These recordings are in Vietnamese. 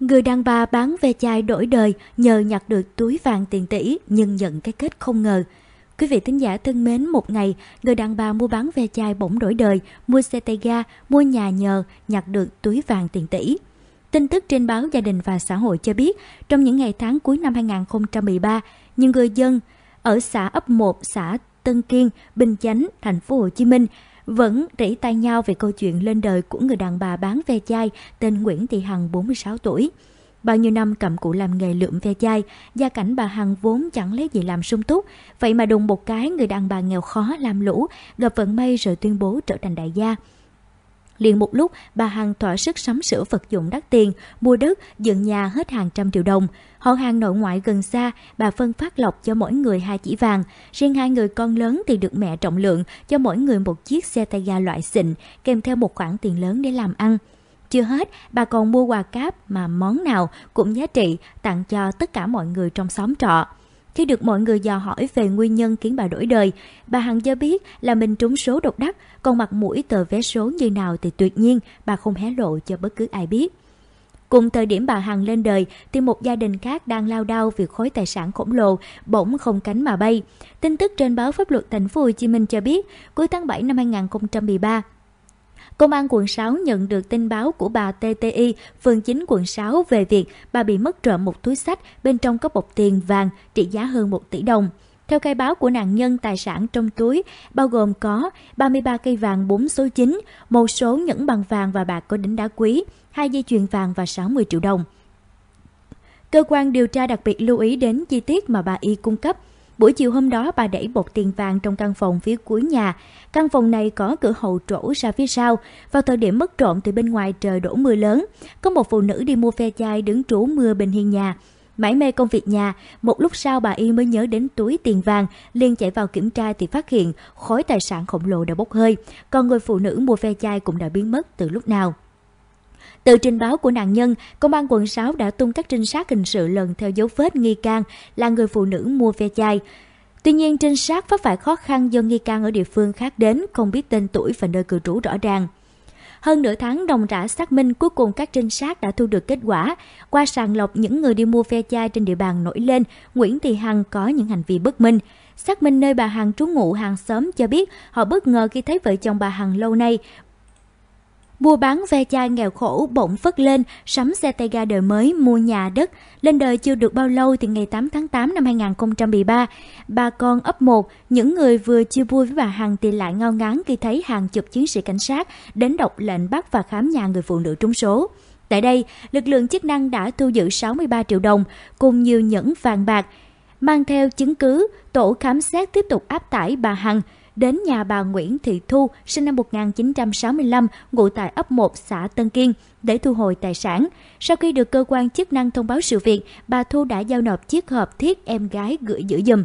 Người đàn bà bán ve chai đổi đời nhờ nhặt được túi vàng tiền tỷ nhưng nhận cái kết không ngờ. Quý vị thính giả thân mến, một ngày, người đàn bà mua bán ve chai bỗng đổi đời, mua xe tay ga, mua nhà nhờ, nhặt được túi vàng tiền tỷ. Tin tức trên báo Gia đình và Xã hội cho biết, trong những ngày tháng cuối năm 2013, những người dân ở xã ấp 1, xã Tân Kiên, Bình Chánh, thành phố Hồ Chí Minh vẫn rỉ tai nhau về câu chuyện lên đời của người đàn bà bán ve chai tên Nguyễn Thị Hằng 46 tuổi. Bao nhiêu năm cầm cụ làm nghề lượm ve chai, gia cảnh bà Hằng vốn chẳng lấy gì làm sung túc. Vậy mà đùng một cái người đàn bà nghèo khó làm lũ, gặp vận may rồi tuyên bố trở thành đại gia. Liền một lúc, bà Hằng thỏa sức sắm sửa vật dụng đắt tiền, mua đất, dựng nhà hết hàng trăm triệu đồng. Họ hàng nội ngoại gần xa, bà phân phát lọc cho mỗi người hai chỉ vàng. Riêng hai người con lớn thì được mẹ trọng lượng cho mỗi người một chiếc xe tay ga loại xịn, kèm theo một khoản tiền lớn để làm ăn. Chưa hết, bà còn mua quà cáp mà món nào cũng giá trị tặng cho tất cả mọi người trong xóm trọ. Khi được mọi người dò hỏi về nguyên nhân khiến bà đổi đời, bà Hằng cho biết là mình trúng số độc đắc, còn mặt mũi tờ vé số như nào thì tuyệt nhiên bà không hé lộ cho bất cứ ai biết. Cùng thời điểm bà Hằng lên đời thì một gia đình khác đang lao đao vì khối tài sản khổng lồ bỗng không cánh mà bay. Tin tức trên báo Pháp luật Thành phố Hồ Chí Minh cho biết, cuối tháng 7 năm 2013, Công an quận 6 nhận được tin báo của bà TTI, phường 9 quận 6 về việc bà bị mất trộm một túi sách bên trong có bọc tiền vàng trị giá hơn 1 tỷ đồng. Theo khai báo của nạn nhân, tài sản trong túi bao gồm có 33 cây vàng 4 số 9, một số nhẫn bằng vàng và bạc có đính đá quý, hai dây chuyền vàng và 60 triệu đồng. Cơ quan điều tra đặc biệt lưu ý đến chi tiết mà bà Y cung cấp – Buổi chiều hôm đó bà đẩy bột tiền vàng trong căn phòng phía cuối nhà. Căn phòng này có cửa hậu trổ ra phía sau. Vào thời điểm mất trộm từ bên ngoài trời đổ mưa lớn, có một phụ nữ đi mua ve chai đứng trú mưa bên hiên nhà. Mãi mê công việc nhà, một lúc sau bà Y mới nhớ đến túi tiền vàng, liền chạy vào kiểm tra thì phát hiện khối tài sản khổng lồ đã bốc hơi, còn người phụ nữ mua ve chai cũng đã biến mất từ lúc nào. Từ trình báo của nạn nhân, công an quận 6 đã tung các trinh sát hình sự lần theo dấu vết nghi can là người phụ nữ mua ve chai. Tuy nhiên, trinh sát vấp phải khó khăn do nghi can ở địa phương khác đến, không biết tên tuổi và nơi cư trú rõ ràng. Hơn nửa tháng đồng rã xác minh, cuối cùng các trinh sát đã thu được kết quả. Qua sàng lọc những người đi mua ve chai trên địa bàn nổi lên, Nguyễn Thị Hằng có những hành vi bất minh. Xác minh nơi bà Hằng trú ngụ hàng xóm cho biết họ bất ngờ khi thấy vợ chồng bà Hằng lâu nay Mua bán ve chai nghèo khổ bỗng phất lên, sắm xe tay ga đời mới mua nhà đất. Lên đời chưa được bao lâu thì ngày 8 tháng 8 năm 2013, bà con ấp 1, những người vừa chưa vui với bà Hằng thì lại ngao ngán khi thấy hàng chục chiến sĩ cảnh sát đến đọc lệnh bắt và khám nhà người phụ nữ trúng số. Tại đây, lực lượng chức năng đã thu giữ 63 triệu đồng cùng nhiều nhẫn vàng bạc. Mang theo chứng cứ, tổ khám xét tiếp tục áp tải bà Hằng – đến nhà bà Nguyễn Thị Thu, sinh năm 1965, ngụ tại ấp 1 xã Tân Kiên, để thu hồi tài sản. Sau khi được cơ quan chức năng thông báo sự việc, bà Thu đã giao nộp chiếc hộp thiết em gái gửi giữ giùm.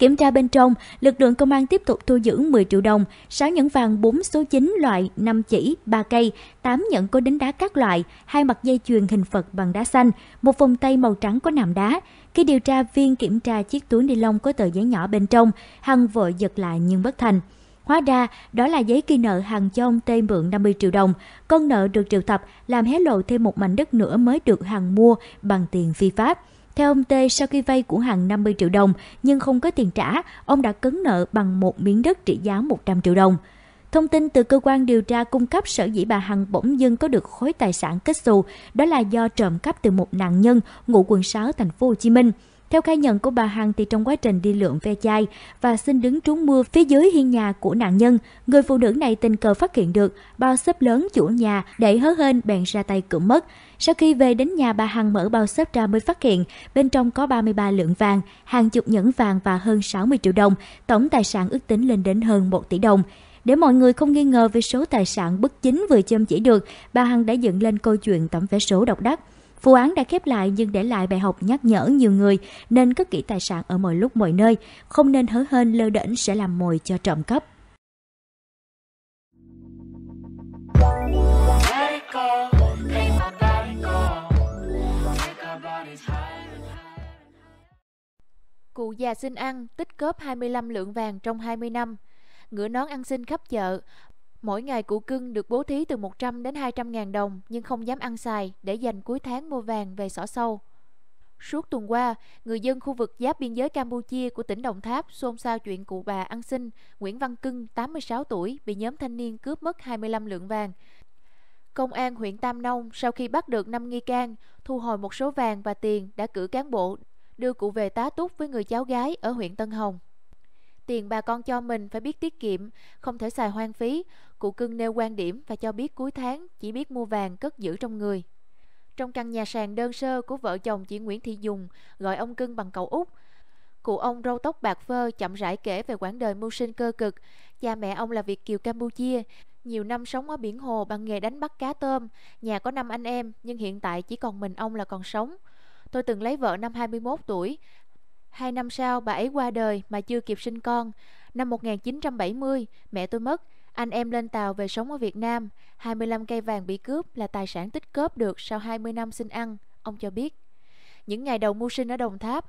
Kiểm tra bên trong, lực lượng công an tiếp tục thu giữ 10 triệu đồng, 6 nhẫn vàng 4 số 9 loại, 5 chỉ, 3 cây, 8 nhẫn có đính đá các loại, hai mặt dây chuyền hình Phật bằng đá xanh, một vòng tay màu trắng có nạm đá. Khi điều tra viên kiểm tra chiếc túi ni lông có tờ giấy nhỏ bên trong, Hằng vội giật lại nhưng bất thành. Hóa ra, đó là giấy ghi nợ hàng cho ông Tê mượn 50 triệu đồng. Con nợ được triệu tập làm hé lộ thêm một mảnh đất nữa mới được hàng mua bằng tiền phi pháp. Theo ông T, sau khi vay của hàng 50 triệu đồng nhưng không có tiền trả, ông đã cấn nợ bằng một miếng đất trị giá 100 triệu đồng. Thông tin từ cơ quan điều tra cung cấp sở dĩ bà Hằng bỗng dưng có được khối tài sản kết xù đó là do trộm cắp từ một nạn nhân ngụ quận 6 thành phố Hồ Chí Minh. Theo khai nhận của bà Hằng thì trong quá trình đi lượm ve chai và xin đứng trú mưa phía dưới hiên nhà của nạn nhân, người phụ nữ này tình cờ phát hiện được bao xếp lớn chủ nhà để hớ hên bèn ra tay cưỡng mất. Sau khi về đến nhà bà Hằng mở bao xếp ra mới phát hiện bên trong có 33 lượng vàng, hàng chục nhẫn vàng và hơn 60 triệu đồng, tổng tài sản ước tính lên đến hơn 1 tỷ đồng. Để mọi người không nghi ngờ về số tài sản bất chính vừa châm chỉ được, bà Hằng đã dựng lên câu chuyện tổng vé số độc đắc. Vụ án đã khép lại nhưng để lại bài học nhắc nhở nhiều người nên cất kỹ tài sản ở mọi lúc mọi nơi, không nên hớ hên lơ đễnh sẽ làm mồi cho trộm cắp. Cụ già xin ăn, tích góp 25 lượng vàng trong 20 năm. Ngựa nón ăn xin khắp chợ, Mỗi ngày cụ cưng được bố thí từ 100 đến 200 ngàn đồng nhưng không dám ăn xài để dành cuối tháng mua vàng về xỏ sâu. Suốt tuần qua, người dân khu vực giáp biên giới Campuchia của tỉnh Đồng Tháp xôn xao chuyện cụ bà ăn xin Nguyễn Văn Cưng, 86 tuổi, bị nhóm thanh niên cướp mất 25 lượng vàng. Công an huyện Tam Nông sau khi bắt được 5 nghi can, thu hồi một số vàng và tiền đã cử cán bộ đưa cụ về tá túc với người cháu gái ở huyện Tân Hồng tiền bà con cho mình phải biết tiết kiệm, không thể xài hoang phí. Cụ cưng nêu quan điểm và cho biết cuối tháng chỉ biết mua vàng cất giữ trong người. Trong căn nhà sàn đơn sơ của vợ chồng chị Nguyễn Thị Dùng, gọi ông cưng bằng cậu Út, cụ ông râu tóc bạc phơ chậm rãi kể về quãng đời mưu sinh cơ cực. Cha mẹ ông là Việt kiều Campuchia, nhiều năm sống ở biển hồ bằng nghề đánh bắt cá tôm. Nhà có 5 anh em nhưng hiện tại chỉ còn mình ông là còn sống. Tôi từng lấy vợ năm 21 tuổi, Hai năm sau, bà ấy qua đời mà chưa kịp sinh con. Năm 1970, mẹ tôi mất, anh em lên tàu về sống ở Việt Nam. 25 cây vàng bị cướp là tài sản tích cóp được sau 20 năm sinh ăn, ông cho biết. Những ngày đầu mưu sinh ở Đồng Tháp,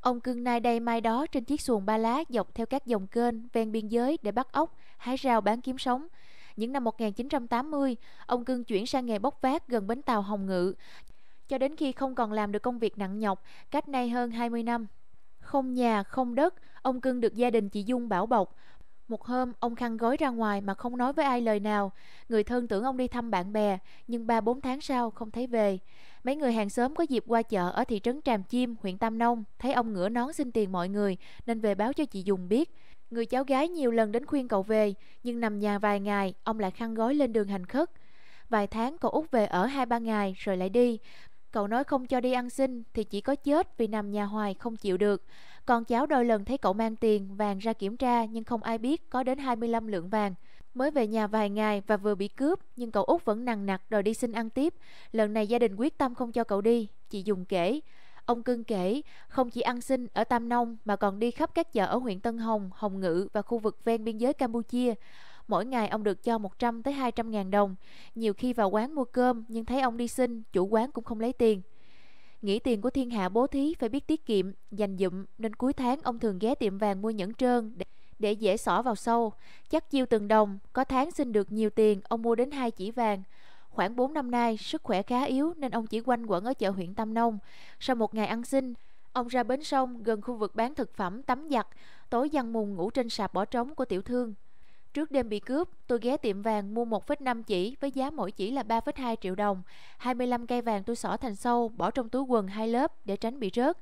ông cưng nay đây mai đó trên chiếc xuồng ba lá dọc theo các dòng kênh ven biên giới để bắt ốc, hái rau bán kiếm sống. Những năm 1980, ông cưng chuyển sang nghề bốc vác gần bến tàu Hồng Ngự, cho đến khi không còn làm được công việc nặng nhọc, cách nay hơn 20 năm. Không nhà, không đất, ông cưng được gia đình chị Dung bảo bọc. Một hôm, ông khăn gói ra ngoài mà không nói với ai lời nào. Người thân tưởng ông đi thăm bạn bè, nhưng 3-4 tháng sau không thấy về. Mấy người hàng xóm có dịp qua chợ ở thị trấn Tràm Chim, huyện Tam Nông, thấy ông ngửa nón xin tiền mọi người nên về báo cho chị Dung biết. Người cháu gái nhiều lần đến khuyên cậu về, nhưng nằm nhà vài ngày, ông lại khăn gói lên đường hành khất. Vài tháng cậu út về ở 2-3 ngày rồi lại đi, Cậu nói không cho đi ăn xin thì chỉ có chết vì nằm nhà hoài không chịu được. Còn cháu đôi lần thấy cậu mang tiền, vàng ra kiểm tra nhưng không ai biết có đến 25 lượng vàng. Mới về nhà vài ngày và vừa bị cướp nhưng cậu út vẫn nằng nặc đòi đi xin ăn tiếp. Lần này gia đình quyết tâm không cho cậu đi, chị dùng kể. Ông Cưng kể, không chỉ ăn xin ở Tam Nông mà còn đi khắp các chợ ở huyện Tân Hồng, Hồng Ngự và khu vực ven biên giới Campuchia mỗi ngày ông được cho 100 tới 200 ngàn đồng. Nhiều khi vào quán mua cơm nhưng thấy ông đi xin, chủ quán cũng không lấy tiền. Nghĩ tiền của thiên hạ bố thí phải biết tiết kiệm, dành dụm nên cuối tháng ông thường ghé tiệm vàng mua nhẫn trơn để, để dễ xỏ vào sâu. Chắc chiêu từng đồng, có tháng xin được nhiều tiền, ông mua đến hai chỉ vàng. Khoảng 4 năm nay, sức khỏe khá yếu nên ông chỉ quanh quẩn ở chợ huyện Tam Nông. Sau một ngày ăn xin, Ông ra bến sông gần khu vực bán thực phẩm tắm giặt, tối dằn mùng ngủ trên sạp bỏ trống của tiểu thương. Trước đêm bị cướp, tôi ghé tiệm vàng mua 1,5 chỉ với giá mỗi chỉ là 3,2 triệu đồng. 25 cây vàng tôi xỏ thành sâu, bỏ trong túi quần hai lớp để tránh bị rớt.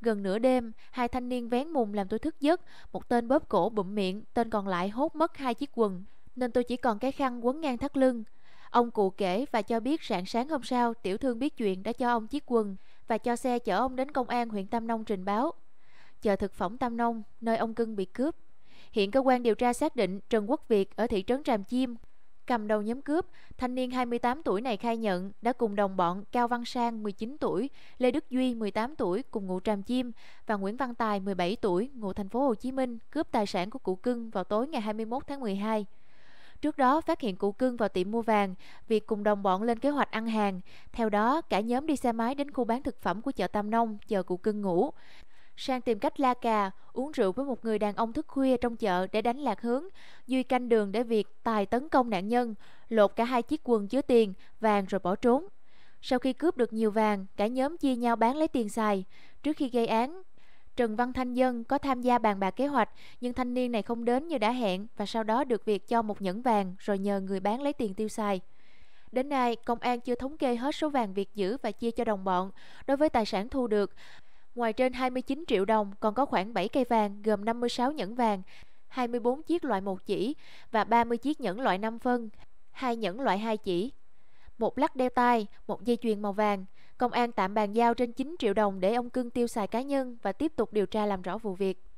Gần nửa đêm, hai thanh niên vén mùng làm tôi thức giấc, một tên bóp cổ bụm miệng, tên còn lại hốt mất hai chiếc quần, nên tôi chỉ còn cái khăn quấn ngang thắt lưng. Ông cụ kể và cho biết rạng sáng hôm sau, tiểu thương biết chuyện đã cho ông chiếc quần và cho xe chở ông đến công an huyện Tam Nông trình báo. Chợ thực phẩm Tam Nông, nơi ông cưng bị cướp, Hiện cơ quan điều tra xác định Trần Quốc Việt ở thị trấn Tràm Chim, cầm đầu nhóm cướp, thanh niên 28 tuổi này khai nhận đã cùng đồng bọn Cao Văn Sang 19 tuổi, Lê Đức Duy 18 tuổi cùng ngụ Tràm Chim và Nguyễn Văn Tài 17 tuổi ngụ thành phố Hồ Chí Minh cướp tài sản của cụ cưng vào tối ngày 21 tháng 12. Trước đó phát hiện cụ cưng vào tiệm mua vàng, việc cùng đồng bọn lên kế hoạch ăn hàng. Theo đó, cả nhóm đi xe máy đến khu bán thực phẩm của chợ Tam Nông chờ cụ cưng ngủ. Sang tìm cách la cà, uống rượu với một người đàn ông thức khuya trong chợ để đánh lạc hướng. Duy canh đường để việc Tài tấn công nạn nhân, lột cả hai chiếc quần chứa tiền, vàng rồi bỏ trốn. Sau khi cướp được nhiều vàng, cả nhóm chia nhau bán lấy tiền xài. Trước khi gây án, Trần Văn Thanh Dân có tham gia bàn bạc kế hoạch, nhưng thanh niên này không đến như đã hẹn và sau đó được việc cho một nhẫn vàng rồi nhờ người bán lấy tiền tiêu xài. Đến nay, công an chưa thống kê hết số vàng việc giữ và chia cho đồng bọn. Đối với tài sản thu được, Ngoài trên 29 triệu đồng, còn có khoảng 7 cây vàng gồm 56 nhẫn vàng, 24 chiếc loại 1 chỉ và 30 chiếc nhẫn loại 5 phân, hai nhẫn loại 2 chỉ, một lắc đeo tay, một dây chuyền màu vàng. Công an tạm bàn giao trên 9 triệu đồng để ông Cưng tiêu xài cá nhân và tiếp tục điều tra làm rõ vụ việc.